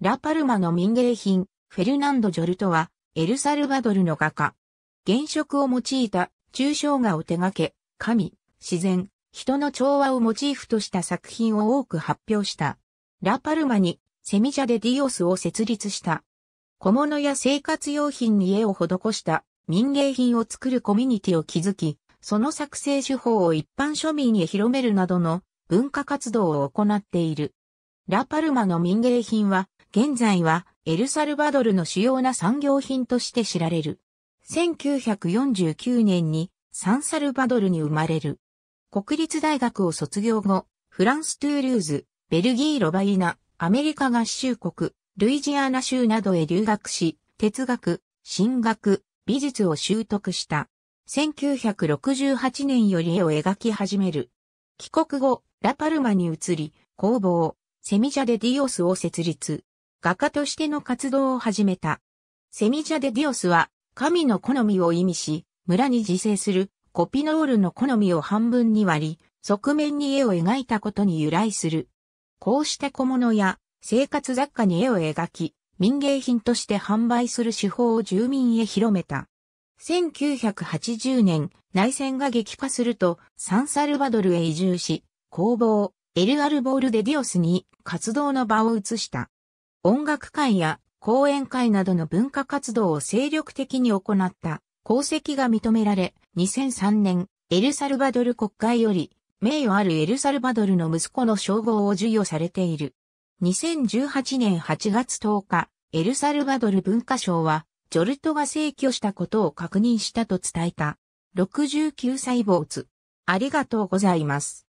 ラパルマの民芸品、フェルナンド・ジョルトは、エルサルバドルの画家。原色を用いた抽象画を手掛け、神、自然、人の調和をモチーフとした作品を多く発表した。ラパルマに、セミジャでディオスを設立した。小物や生活用品に絵を施した民芸品を作るコミュニティを築き、その作成手法を一般庶民へ広めるなどの文化活動を行っている。ラパルマの民芸品は現在はエルサルバドルの主要な産業品として知られる。1949年にサンサルバドルに生まれる。国立大学を卒業後、フランス・トゥールーズ、ベルギー・ロバイナ、アメリカ合衆国、ルイジアナ州などへ留学し、哲学、神学、美術を習得した。1968年より絵を描き始める。帰国後、ラパルマに移り、工房、セミジャでディオスを設立。画家としての活動を始めた。セミジャデディオスは、神の好みを意味し、村に自生するコピノールの好みを半分に割り、側面に絵を描いたことに由来する。こうして小物や生活雑貨に絵を描き、民芸品として販売する手法を住民へ広めた。1980年、内戦が激化すると、サンサルバドルへ移住し、工房、エルアルボールデディオスに活動の場を移した。音楽会や講演会などの文化活動を精力的に行った功績が認められ、2003年、エルサルバドル国会より、名誉あるエルサルバドルの息子の称号を授与されている。2018年8月10日、エルサルバドル文化省は、ジョルトが逝去したことを確認したと伝えた。69歳主。ありがとうございます。